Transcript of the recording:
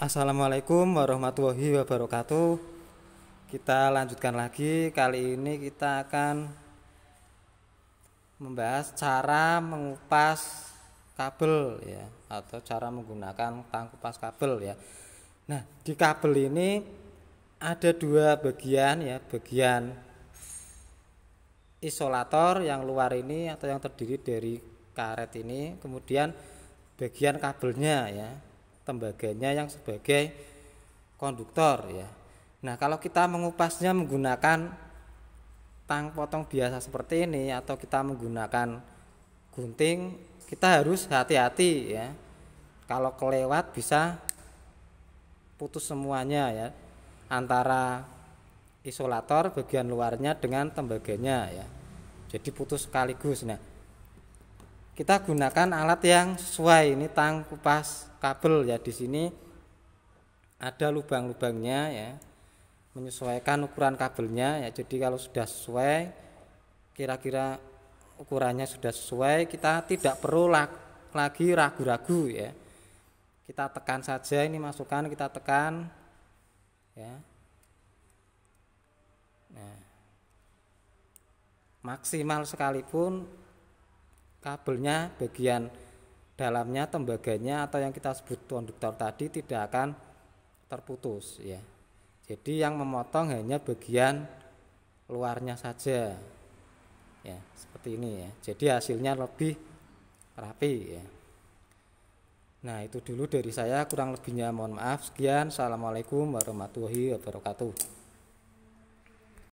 Assalamualaikum warahmatullahi wabarakatuh. Kita lanjutkan lagi. Kali ini kita akan membahas cara mengupas kabel ya atau cara menggunakan tang kupas kabel ya. Nah, di kabel ini ada dua bagian ya, bagian isolator yang luar ini atau yang terdiri dari karet ini, kemudian bagian kabelnya ya tembaganya yang sebagai konduktor ya. Nah, kalau kita mengupasnya menggunakan tang potong biasa seperti ini atau kita menggunakan gunting, kita harus hati-hati ya. Kalau kelewat bisa putus semuanya ya antara isolator bagian luarnya dengan tembaganya ya. Jadi putus sekaligus. Nah, kita gunakan alat yang sesuai ini tang kupas kabel ya di sini ada lubang-lubangnya ya menyesuaikan ukuran kabelnya ya jadi kalau sudah sesuai kira-kira ukurannya sudah sesuai kita tidak perlu lagi ragu-ragu ya kita tekan saja ini masukkan kita tekan ya nah maksimal sekalipun kabelnya bagian dalamnya tembaganya atau yang kita sebut konduktor tadi tidak akan terputus ya. Jadi yang memotong hanya bagian luarnya saja. Ya, seperti ini ya. Jadi hasilnya lebih rapi ya. Nah, itu dulu dari saya kurang lebihnya mohon maaf. Sekian. Assalamualaikum warahmatullahi wabarakatuh.